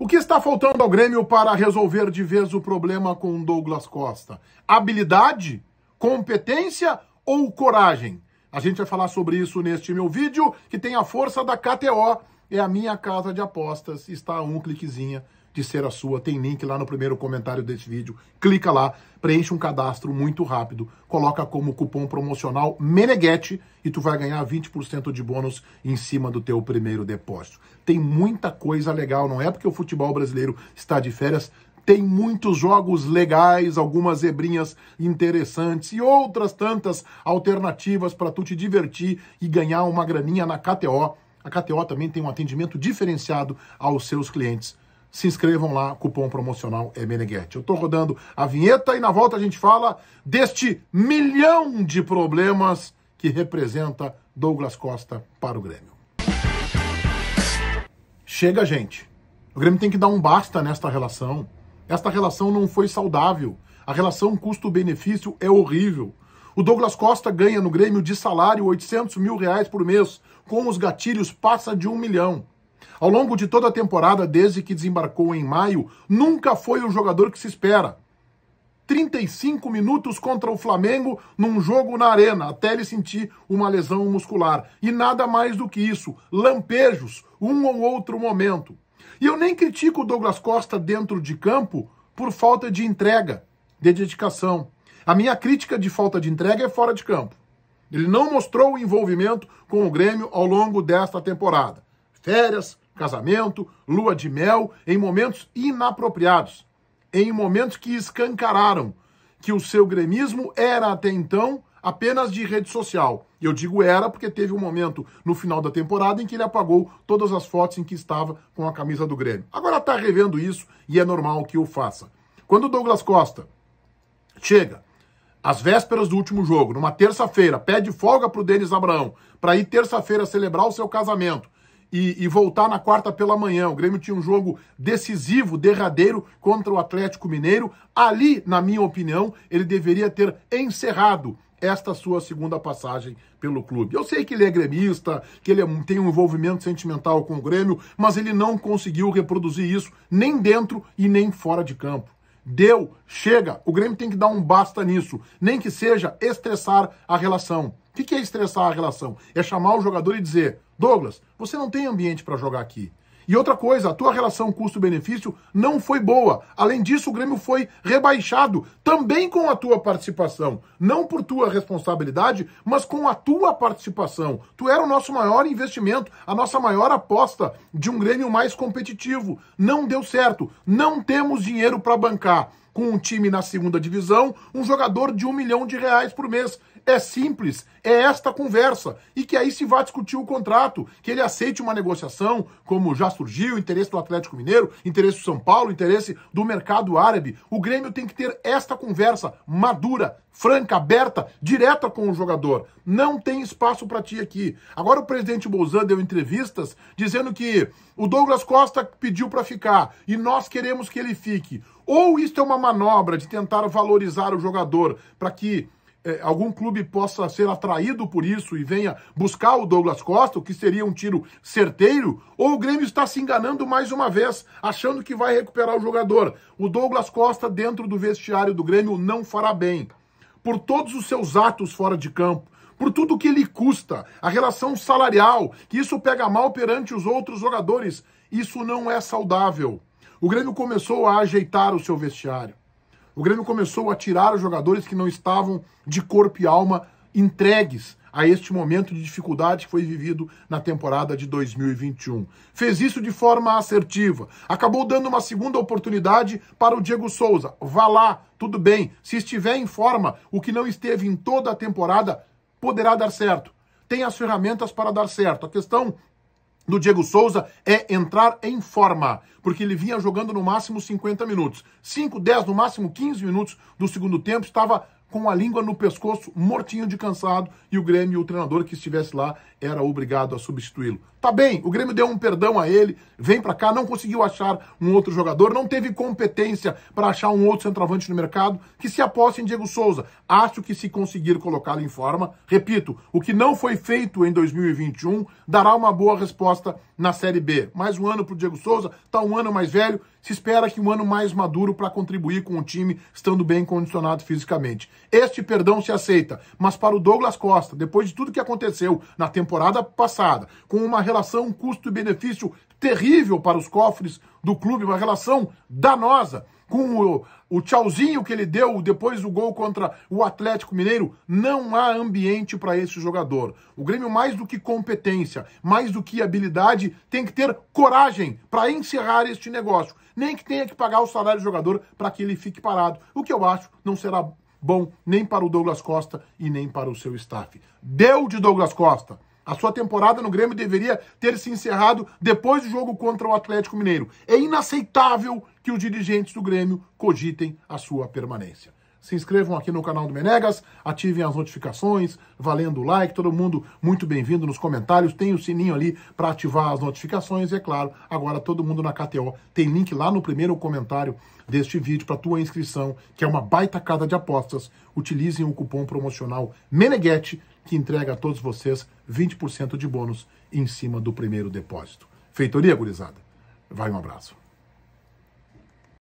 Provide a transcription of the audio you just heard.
O que está faltando ao Grêmio para resolver de vez o problema com Douglas Costa? Habilidade? Competência ou coragem? A gente vai falar sobre isso neste meu vídeo, que tem a força da KTO, é a minha casa de apostas, está a um cliquezinha de ser a sua, tem link lá no primeiro comentário desse vídeo. Clica lá, preenche um cadastro muito rápido, coloca como cupom promocional Meneguete e tu vai ganhar 20% de bônus em cima do teu primeiro depósito. Tem muita coisa legal, não é porque o futebol brasileiro está de férias, tem muitos jogos legais, algumas zebrinhas interessantes e outras tantas alternativas para tu te divertir e ganhar uma graninha na KTO. A KTO também tem um atendimento diferenciado aos seus clientes se inscrevam lá, cupom promocional é Meneghetti. Eu estou rodando a vinheta e na volta a gente fala deste milhão de problemas que representa Douglas Costa para o Grêmio. Chega, gente. O Grêmio tem que dar um basta nesta relação. Esta relação não foi saudável. A relação custo-benefício é horrível. O Douglas Costa ganha no Grêmio de salário 800 mil reais por mês. Com os gatilhos passa de um milhão. Ao longo de toda a temporada, desde que desembarcou em maio, nunca foi o jogador que se espera. 35 minutos contra o Flamengo num jogo na arena, até ele sentir uma lesão muscular. E nada mais do que isso, lampejos, um ou outro momento. E eu nem critico o Douglas Costa dentro de campo por falta de entrega, de dedicação. A minha crítica de falta de entrega é fora de campo. Ele não mostrou o envolvimento com o Grêmio ao longo desta temporada férias, casamento, lua de mel, em momentos inapropriados, em momentos que escancararam que o seu gremismo era até então apenas de rede social. Eu digo era porque teve um momento no final da temporada em que ele apagou todas as fotos em que estava com a camisa do Grêmio. Agora está revendo isso e é normal que o faça. Quando o Douglas Costa chega às vésperas do último jogo, numa terça-feira, pede folga para o Denis Abraão para ir terça-feira celebrar o seu casamento e, e, voltar na quarta pela manhã. O Grêmio tinha um jogo decisivo, derradeiro contra o Atlético Mineiro. Ali, na minha opinião, ele deveria ter encerrado esta sua segunda passagem pelo clube. Eu sei que ele é gremista, que ele é, tem um envolvimento sentimental com o Grêmio, mas ele não conseguiu reproduzir isso nem dentro e nem fora de campo. Deu, chega, o Grêmio tem que dar um basta nisso, nem que seja estressar a relação. O que é estressar a relação? É chamar o jogador e dizer: Douglas, você não tem ambiente para jogar aqui. E outra coisa, a tua relação custo-benefício não foi boa. Além disso, o Grêmio foi rebaixado também com a tua participação. Não por tua responsabilidade, mas com a tua participação. Tu era o nosso maior investimento, a nossa maior aposta de um Grêmio mais competitivo. Não deu certo. Não temos dinheiro para bancar com um time na segunda divisão, um jogador de um milhão de reais por mês. É simples, é esta conversa. E que aí se vá discutir o contrato, que ele aceite uma negociação, como já surgiu, interesse do Atlético Mineiro, interesse do São Paulo, interesse do mercado árabe. O Grêmio tem que ter esta conversa madura, franca, aberta, direta com o jogador. Não tem espaço para ti aqui. Agora o presidente Bolzan deu entrevistas dizendo que o Douglas Costa pediu para ficar e nós queremos que ele fique. Ou isto é uma manobra de tentar valorizar o jogador para que é, algum clube possa ser atraído por isso e venha buscar o Douglas Costa, o que seria um tiro certeiro, ou o Grêmio está se enganando mais uma vez, achando que vai recuperar o jogador. O Douglas Costa, dentro do vestiário do Grêmio, não fará bem. Por todos os seus atos fora de campo, por tudo que ele custa, a relação salarial, que isso pega mal perante os outros jogadores, isso não é saudável. O Grêmio começou a ajeitar o seu vestiário. O Grêmio começou a tirar os jogadores que não estavam de corpo e alma entregues a este momento de dificuldade que foi vivido na temporada de 2021. Fez isso de forma assertiva. Acabou dando uma segunda oportunidade para o Diego Souza. Vá lá, tudo bem. Se estiver em forma, o que não esteve em toda a temporada poderá dar certo. Tem as ferramentas para dar certo. A questão do Diego Souza é entrar em forma, porque ele vinha jogando no máximo 50 minutos. 5, 10, no máximo 15 minutos do segundo tempo, estava com a língua no pescoço, mortinho de cansado, e o Grêmio, o treinador que estivesse lá, era obrigado a substituí-lo. Tá bem, o Grêmio deu um perdão a ele, vem para cá, não conseguiu achar um outro jogador, não teve competência para achar um outro centroavante no mercado, que se aposte em Diego Souza. Acho que se conseguir colocá-lo em forma, repito, o que não foi feito em 2021 dará uma boa resposta na Série B. Mais um ano pro Diego Souza, tá um ano mais velho, se espera que um ano mais maduro para contribuir com o time, estando bem condicionado fisicamente. Este perdão se aceita, mas para o Douglas Costa, depois de tudo que aconteceu na temporada passada, com uma relação custo-benefício terrível para os cofres do clube, uma relação danosa, com o, o tchauzinho que ele deu depois do gol contra o Atlético Mineiro, não há ambiente para esse jogador. O Grêmio, mais do que competência, mais do que habilidade, tem que ter coragem para encerrar este negócio. Nem que tenha que pagar o salário do jogador para que ele fique parado. O que eu acho não será bom nem para o Douglas Costa e nem para o seu staff. Deu de Douglas Costa. A sua temporada no Grêmio deveria ter se encerrado depois do jogo contra o Atlético Mineiro. É inaceitável que os dirigentes do Grêmio cogitem a sua permanência. Se inscrevam aqui no canal do Menegas, ativem as notificações, valendo o like, todo mundo muito bem-vindo nos comentários. Tem o sininho ali para ativar as notificações e, é claro, agora todo mundo na KTO. Tem link lá no primeiro comentário deste vídeo para tua inscrição, que é uma baita casa de apostas. Utilizem o cupom promocional Meneguete que entrega a todos vocês 20% de bônus em cima do primeiro depósito. Feitoria, gurizada. Vai um abraço.